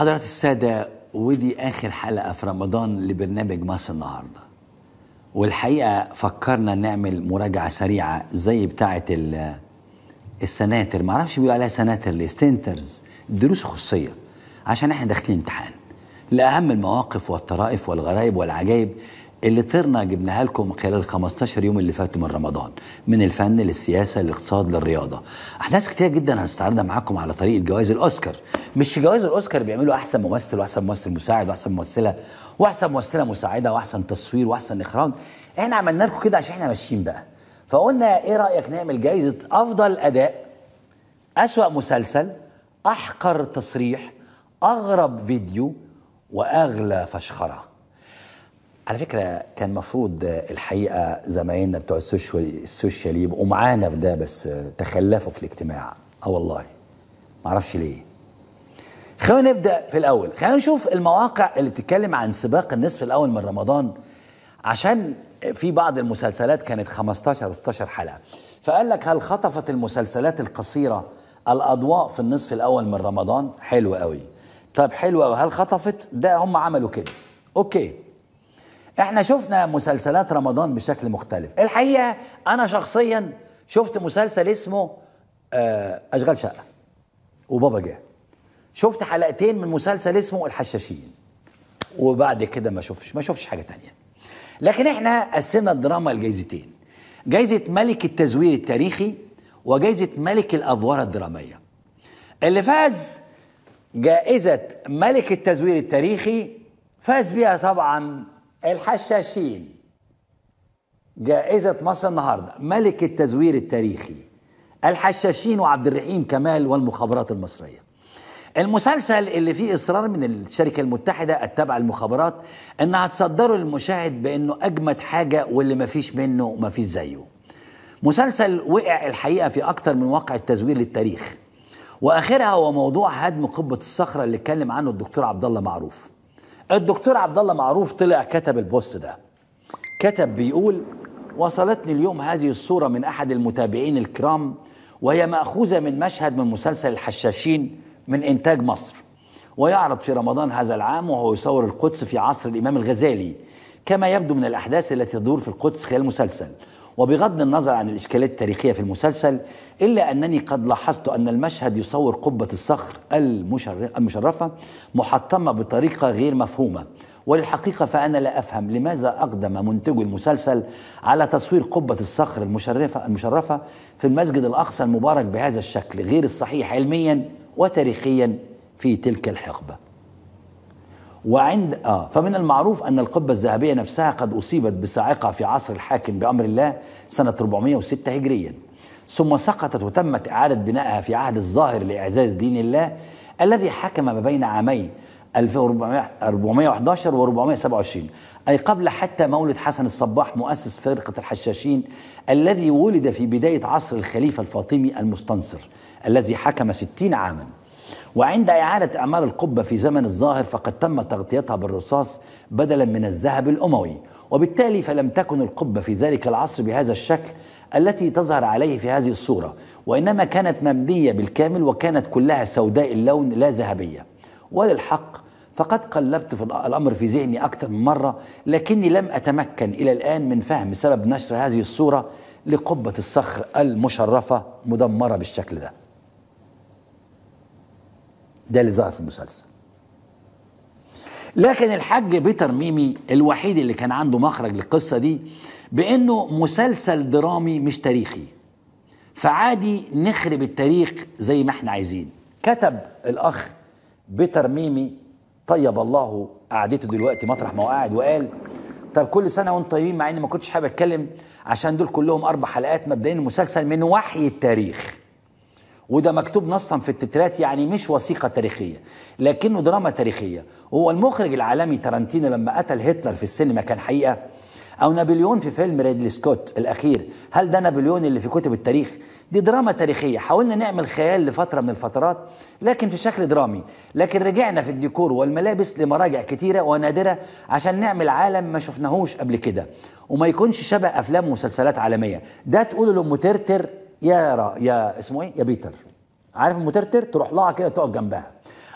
حضرات السادة ودي آخر حلقة في رمضان لبرنامج مصر النهاردة والحقيقة فكرنا نعمل مراجعة سريعة زي بتاعة السناتر معرفش بيقولوا عليها سناتر الاستنترز دروس خصوصية عشان احنا داخلين امتحان لأهم المواقف والطرائف والغرائب والعجائب اللي طرنا جبناها لكم خلال 15 يوم اللي فاتوا من رمضان من الفن للسياسة للاقتصاد للرياضة أحداث كتير جدا هنستعرضها معاكم على طريقة جوائز الأوسكار مش في جوائز الاوسكار بيعملوا احسن ممثل واحسن ممثل مساعد واحسن ممثله واحسن ممثله مساعده واحسن تصوير واحسن اخراج احنا عملنا لكم كده عشان احنا ماشيين بقى فقلنا ايه رايك نعمل جائزه افضل اداء اسوا مسلسل احقر تصريح اغرب فيديو واغلى فشخره على فكره كان المفروض الحقيقه زمايلنا بتوع السوشيال السوشيال يبقوا معانا في ده بس تخلفوا في الاجتماع اه والله معرفش ليه خلينا نبدا في الاول خلينا نشوف المواقع اللي بتتكلم عن سباق النصف الاول من رمضان عشان في بعض المسلسلات كانت 15 و16 حلقه فقال لك هل خطفت المسلسلات القصيره الاضواء في النصف الاول من رمضان حلو قوي طب حلو قوي هل خطفت ده هم عملوا كده اوكي احنا شفنا مسلسلات رمضان بشكل مختلف الحقيقه انا شخصيا شفت مسلسل اسمه آه، اشغال شقه وبابا جه شفت حلقتين من مسلسل اسمه الحشاشين وبعد كده ما شفتش ما شفتش حاجه تانية لكن احنا قسمنا الدراما لجايزتين جايزه ملك التزوير التاريخي وجايزه ملك الادوار الدراميه اللي فاز جائزه ملك التزوير التاريخي فاز بيها طبعا الحشاشين جائزه مصر النهارده ملك التزوير التاريخي الحشاشين وعبد الرحيم كمال والمخابرات المصريه المسلسل اللي فيه إصرار من الشركة المتحدة التابعة للمخابرات إنها تصدره للمشاهد بإنه أجمد حاجة واللي ما فيش منه فيش زيه مسلسل وقع الحقيقة في اكثر من واقع التزوير للتاريخ واخرها هو موضوع هدم قبه الصخره اللي اتكلم عنه الدكتور عبد الله معروف الدكتور عبد الله معروف طلع كتب البوست ده كتب بيقول وصلتني اليوم هذه الصوره من احد المتابعين الكرام وهي ماخوذه من مشهد من مسلسل الحشاشين من إنتاج مصر ويعرض في رمضان هذا العام وهو يصور القدس في عصر الإمام الغزالي كما يبدو من الأحداث التي تدور في القدس خلال المسلسل وبغض النظر عن الإشكالات التاريخية في المسلسل إلا أنني قد لاحظت أن المشهد يصور قبة الصخر المشرفة محطمة بطريقة غير مفهومة وللحقيقة فأنا لا أفهم لماذا أقدم منتجو المسلسل على تصوير قبة الصخر المشرفة المشرفة في المسجد الأقصى المبارك بهذا الشكل غير الصحيح علميا وتاريخيا في تلك الحقبة وعند آه فمن المعروف أن القبة الذهبية نفسها قد أصيبت بصاعقة في عصر الحاكم بأمر الله سنة 406 هجريا ثم سقطت وتمت إعادة بنائها في عهد الظاهر لإعزاز دين الله الذي حكم ما بين عامين 1411 و 427 أي قبل حتى مولد حسن الصباح مؤسس فرقة الحشاشين الذي ولد في بداية عصر الخليفة الفاطمي المستنصر الذي حكم 60 عاما وعند إعادة أعمال القبة في زمن الظاهر فقد تم تغطيتها بالرصاص بدلا من الذهب الأموي وبالتالي فلم تكن القبة في ذلك العصر بهذا الشكل التي تظهر عليه في هذه الصورة وإنما كانت مبنية بالكامل وكانت كلها سوداء اللون لا ذهبية وللحق فقد قلبت في الأمر في ذهني أكثر من مرة لكني لم أتمكن إلى الآن من فهم سبب نشر هذه الصورة لقبة الصخر المشرفة مدمرة بالشكل ده ده اللي ظهر في المسلسل لكن الحاج بيتر ميمي الوحيد اللي كان عنده مخرج للقصة دي بأنه مسلسل درامي مش تاريخي فعادي نخرب التاريخ زي ما احنا عايزين كتب الأخ بيتر ميمي طيب الله قعدته دلوقتي مطرح ما هو قاعد وقال طب كل سنه وانتم طيبين مع اني ما كنتش حابب اتكلم عشان دول كلهم اربع حلقات مبدئيا المسلسل من وحي التاريخ وده مكتوب نصا في التترات يعني مش وثيقه تاريخيه لكنه دراما تاريخيه هو المخرج العالمي تارانتينو لما قتل هتلر في السينما كان حقيقه او نابليون في فيلم ريدلي سكوت الاخير هل ده نابليون اللي في كتب التاريخ دي دراما تاريخية حاولنا نعمل خيال لفترة من الفترات لكن في شكل درامي لكن رجعنا في الديكور والملابس لمراجع كتيرة ونادرة عشان نعمل عالم ما شفناهوش قبل كده وما يكونش شبه أفلام ومسلسلات عالمية ده تقول لأم يا را يا اسمه ايه يا بيتر عارف ام ترتر تروح لها كده تقعد جنبها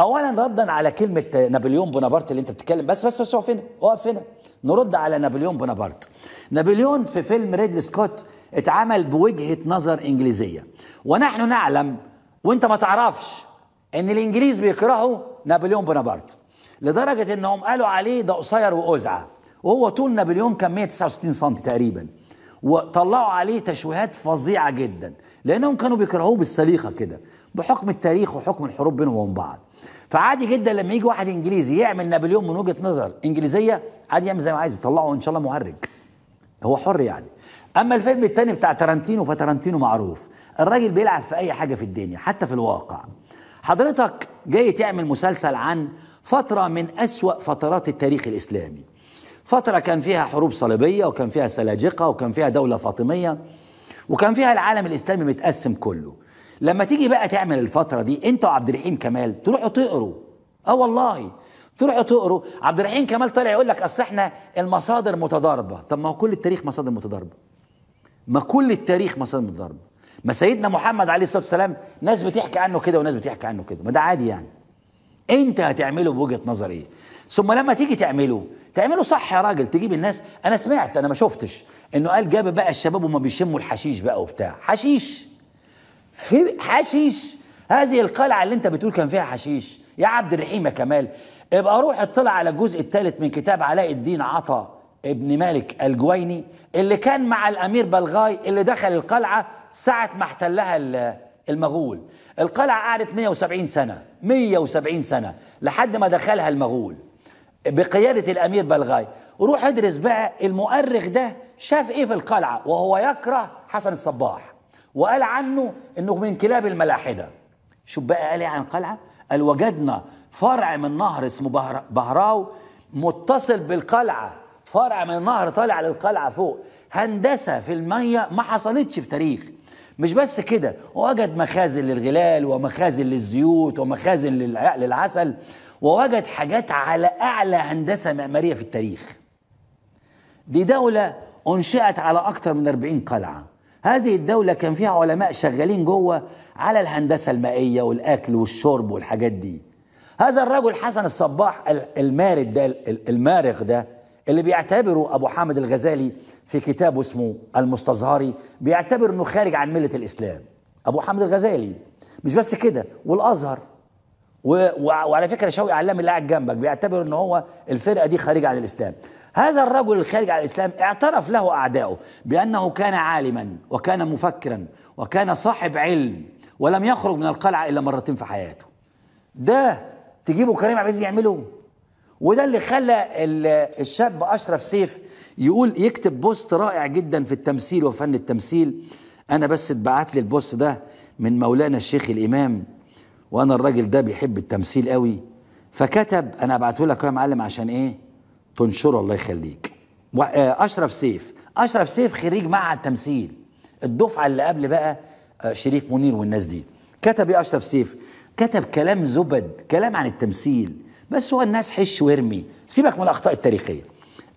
اولا ردا على كلمه نابليون بونابرت اللي انت بتتكلم بس بس بس اقف هنا اقف هنا نرد على نابليون بونابرت نابليون في فيلم ريدلي سكوت اتعمل بوجهه نظر انجليزيه ونحن نعلم وانت ما تعرفش ان الانجليز بيكرهوا نابليون بونابرت لدرجه انهم قالوا عليه ده قصير وقزعه وهو طول نابليون كان 169 سم تقريبا وطلعوا عليه تشويهات فظيعه جدا لانهم كانوا بيكرهوه بالسليقه كده بحكم التاريخ وحكم الحروب بينهم وبين بعض فعادي جدا لما يجي واحد انجليزي يعمل نابليون من وجهه نظر انجليزيه عادي يعمل زي ما عايز يطلعه ان شاء الله مهرج هو حر يعني اما الفيلم الثاني بتاع ترنتينو فترنتينو معروف الراجل بيلعب في اي حاجه في الدنيا حتى في الواقع حضرتك جاي تعمل مسلسل عن فتره من اسوا فترات التاريخ الاسلامي فتره كان فيها حروب صليبيه وكان فيها سلاجقه وكان فيها دوله فاطميه وكان فيها العالم الاسلامي متقسم كله لما تيجي بقى تعمل الفتره دي انت وعبد الرحيم كمال تروحوا تقروا اه والله تروحوا تقروا عبد الرحيم كمال طالع يقول لك اصل احنا المصادر متضاربه طب ما هو كل التاريخ مصادر متضاربه ما كل التاريخ مسار من الضرب ما سيدنا محمد عليه الصلاه والسلام ناس بتحكي عنه كده وناس بتحكي عنه كده ما ده عادي يعني انت هتعمله بوجهه نظر ايه ثم لما تيجي تعمله تعمله صح يا راجل تجيب الناس انا سمعت انا ما شفتش انه قال جاب بقى الشباب وما بيشموا الحشيش بقى وبتاع حشيش في حشيش هذه القلعه اللي انت بتقول كان فيها حشيش يا عبد الرحيم يا كمال ابقى روح اطلع على الجزء الثالث من كتاب علاء الدين عطا ابن مالك الجويني اللي كان مع الامير بلغاي اللي دخل القلعه ساعه ما احتلها المغول القلعه قعدت 170 سنه 170 سنه لحد ما دخلها المغول بقياده الامير بلغاي روح ادرس بقى المؤرخ ده شاف ايه في القلعه وهو يكره حسن الصباح وقال عنه انه من كلاب الملاحده شوف بقى قال ايه عن القلعه قال وجدنا فرع من نهر اسمه بهراو متصل بالقلعه فرع من النهر طالع للقلعه فوق هندسه في الميه ما حصلتش في تاريخ مش بس كده وجد مخازن للغلال ومخازن للزيوت ومخازن للعسل ووجد حاجات على اعلى هندسه معماريه في التاريخ دي دوله انشئت على اكثر من 40 قلعه هذه الدوله كان فيها علماء شغالين جوه على الهندسه المائيه والاكل والشرب والحاجات دي هذا الرجل حسن الصباح المارد ده المارغ ده اللي بيعتبره أبو حامد الغزالي في كتابه اسمه المستظهري بيعتبر أنه خارج عن ملة الإسلام أبو حامد الغزالي مش بس كده والأزهر و... وعلى فكره شوقي علام اللي قاعد جنبك بيعتبر ان هو الفرقه دي خارجه عن الاسلام هذا الرجل الخارج عن الاسلام اعترف له أعداؤه بانه كان عالما وكان مفكرا وكان صاحب علم ولم يخرج من القلعه الا مرتين في حياته ده تجيبه كريم عبد العزيز يعمله وده اللي خلى الشاب اشرف سيف يقول يكتب بوست رائع جدا في التمثيل وفن التمثيل انا بس اتبعت لي البوست ده من مولانا الشيخ الامام وانا الراجل ده بيحب التمثيل قوي فكتب انا ابعته لك يا معلم عشان ايه تنشره الله يخليك آه، اشرف سيف اشرف سيف خريج معهد تمثيل الدفعه اللي قبل بقى آه، شريف منير والناس دي كتب ايه اشرف سيف كتب كلام زبد كلام عن التمثيل بس هو الناس حش وارمي سيبك من الاخطاء التاريخيه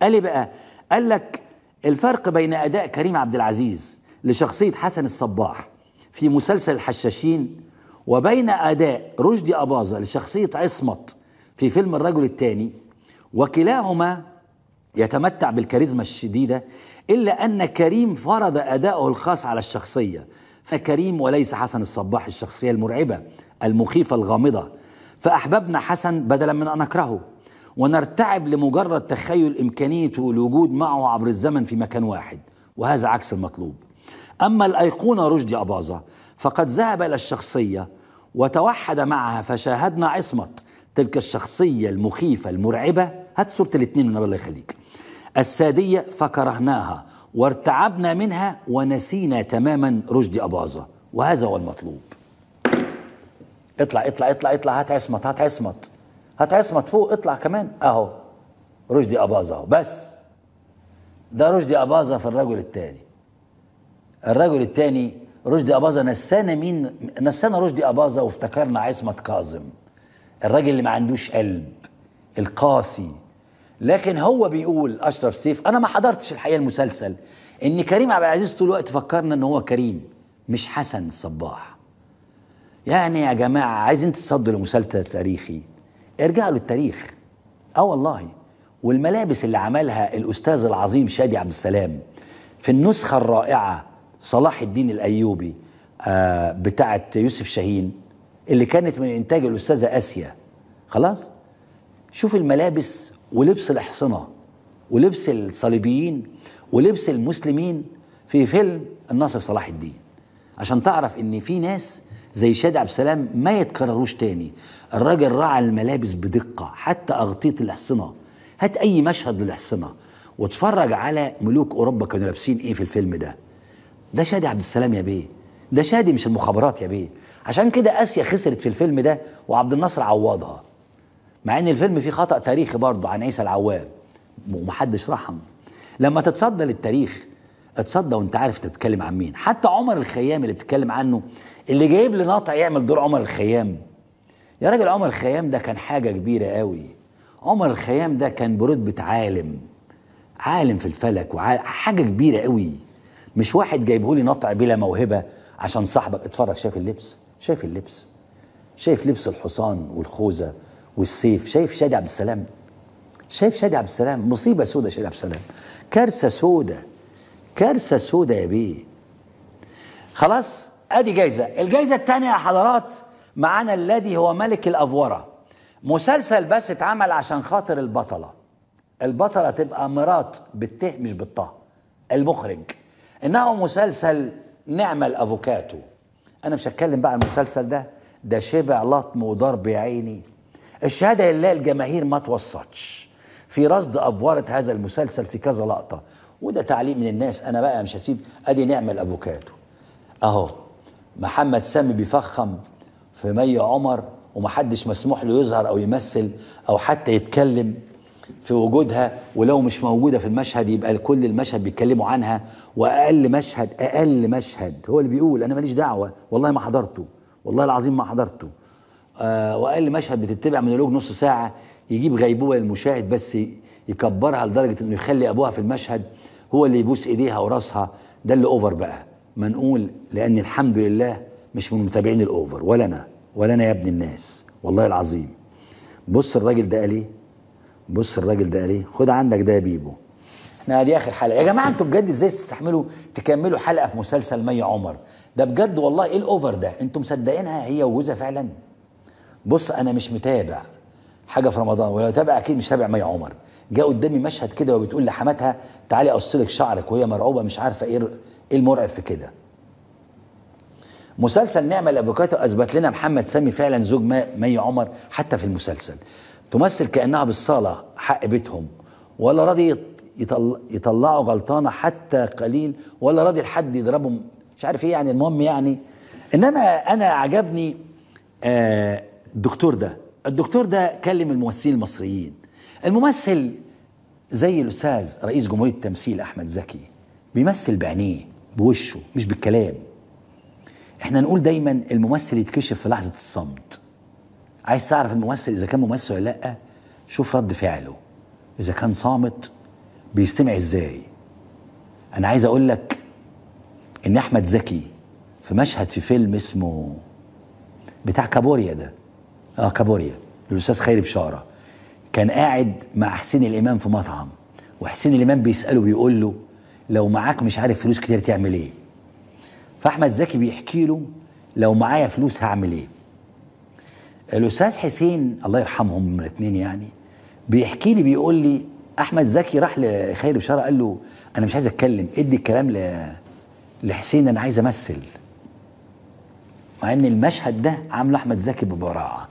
قال لي بقى قال لك الفرق بين اداء كريم عبد العزيز لشخصيه حسن الصباح في مسلسل الحشاشين وبين اداء رشدي اباظه لشخصيه عصمت في فيلم الرجل الثاني وكلاهما يتمتع بالكاريزما الشديده الا ان كريم فرض اداؤه الخاص على الشخصيه فكريم وليس حسن الصباح الشخصيه المرعبه المخيفه الغامضه فأحببنا حسن بدلا من أن نكرهه ونرتعب لمجرد تخيل إمكانية الوجود معه عبر الزمن في مكان واحد وهذا عكس المطلوب أما الأيقونة رشدي أباظة فقد ذهب إلى الشخصية وتوحد معها فشاهدنا عصمة تلك الشخصية المخيفة المرعبة هات صورة الاثنين من الله يخليك السادية فكرهناها وارتعبنا منها ونسينا تماما رشدي أباظة وهذا هو المطلوب اطلع اطلع اطلع اطلع هات عصمت هات عصمت هات عصمت فوق اطلع كمان اهو رشدي اباظه اهو بس ده رشدي اباظه في الرجل الثاني الرجل الثاني رشدي اباظه نسانا مين نسانا رشدي اباظه وافتكرنا عصمت كاظم الراجل اللي ما عندوش قلب القاسي لكن هو بيقول اشرف سيف انا ما حضرتش الحقيقه المسلسل ان كريم عبد العزيز طول الوقت فكرنا ان هو كريم مش حسن الصباح يعني يا جماعة عايزين تتصدوا لمسلسل تاريخي ارجعوا للتاريخ اه والله والملابس اللي عملها الأستاذ العظيم شادي عبد السلام في النسخة الرائعة صلاح الدين الأيوبي آه بتاعة يوسف شاهين اللي كانت من إنتاج الأستاذة آسيا خلاص شوف الملابس ولبس الأحصنة ولبس الصليبيين ولبس المسلمين في فيلم الناصر صلاح الدين عشان تعرف ان في ناس زي شادي عبد السلام ما يتكرروش تاني الراجل راعى الملابس بدقه حتى اغطيه الاحصنه هات اي مشهد للاحصنه واتفرج على ملوك اوروبا كانوا لابسين ايه في الفيلم ده ده شادي عبد السلام يا بيه ده شادي مش المخابرات يا بيه عشان كده اسيا خسرت في الفيلم ده وعبد الناصر عوضها مع ان الفيلم فيه خطا تاريخي برضه عن عيسى العوام ومحدش رحم لما تتصدى للتاريخ اتصدى وانت عارف انت بتتكلم عن مين حتى عمر الخيام اللي بتتكلم عنه اللي جايب لي نطع يعمل دور عمر الخيام يا راجل عمر الخيام ده كان حاجة كبيرة قوي عمر الخيام ده كان برتبة عالم عالم في الفلك وحاجة كبيرة قوي مش واحد جايبه لي نطع بلا موهبة عشان صاحبك اتفرج شايف اللبس شايف اللبس شايف لبس الحصان والخوذة والسيف شايف شادي عبد السلام شايف شادي عبد السلام مصيبة سودة شادي عبد السلام كارثة سودة كارثة سودة يا بيه خلاص ادي جايزه الجايزه الثانيه يا حضرات معانا الذي هو ملك الافوره مسلسل بس اتعمل عشان خاطر البطله البطله تبقى مرات بالت مش بالطه المخرج انه مسلسل نعمه الافوكاتو انا مش هتكلم بقى المسلسل ده ده شبع لطم وضرب يا عيني الشهاده لله الجماهير ما توسطش في رصد افوره هذا المسلسل في كذا لقطه وده تعليق من الناس انا بقى مش هسيب ادي نعمه الافوكاتو اهو محمد سامي بيفخم في مي عمر ومحدش مسموح له يظهر او يمثل او حتى يتكلم في وجودها ولو مش موجوده في المشهد يبقى كل المشهد بيتكلموا عنها واقل مشهد اقل مشهد هو اللي بيقول انا ماليش دعوه والله ما حضرته والله العظيم ما حضرته آه واقل مشهد بتتبع مونولوج نص ساعه يجيب غيبوبه للمشاهد بس يكبرها لدرجه انه يخلي ابوها في المشهد هو اللي يبوس ايديها وراسها ده اللي اوفر بقى ما نقول لان الحمد لله مش من متابعين الاوفر ولا انا ولا انا يا ابن الناس والله العظيم بص الراجل ده قال ايه بص الراجل ده قال ايه خد عندك ده يا بيبو احنا دي اخر حلقه يا جماعه انتوا بجد ازاي تستحملوا تكملوا حلقه في مسلسل مي عمر ده بجد والله ايه الاوفر ده انتوا مصدقينها هي وجوزها فعلا بص انا مش متابع حاجه في رمضان ولو تابع اكيد مش تابع مي عمر جاء قدامي مشهد كده وبتقول لحماتها تعالي اقص لك شعرك وهي مرعوبه مش عارفه ايه ايه المرعب في كده مسلسل نعمة الافوكاتو اثبت لنا محمد سامي فعلا زوج مي عمر حتى في المسلسل تمثل كانها بالصاله حق بيتهم ولا راضي يطل... يطلعوا غلطانه حتى قليل ولا راضي لحد يضربهم مش عارف ايه يعني المهم يعني انما انا عجبني آه الدكتور ده الدكتور ده كلم الممثلين المصريين الممثل زي الاستاذ رئيس جمهوريه التمثيل احمد زكي بيمثل بعينيه بوشه مش بالكلام احنا نقول دايما الممثل يتكشف في لحظه الصمت عايز تعرف الممثل اذا كان ممثل ولا لا شوف رد فعله اذا كان صامت بيستمع ازاي انا عايز اقول لك ان احمد زكي في مشهد في فيلم اسمه بتاع كابوريا ده اه كابوريا للاستاذ خيري بشاره كان قاعد مع حسين الامام في مطعم وحسين الامام بيساله بيقول له لو معاك مش عارف فلوس كتير تعمل ايه فاحمد زكي بيحكي له لو معايا فلوس هعمل ايه الاستاذ حسين الله يرحمهم من الاثنين يعني بيحكي لي بيقول لي احمد زكي راح لخير بشاره قال له انا مش عايز اتكلم ادي الكلام ل... لحسين انا عايز امثل مع ان المشهد ده عامله احمد زكي ببراعه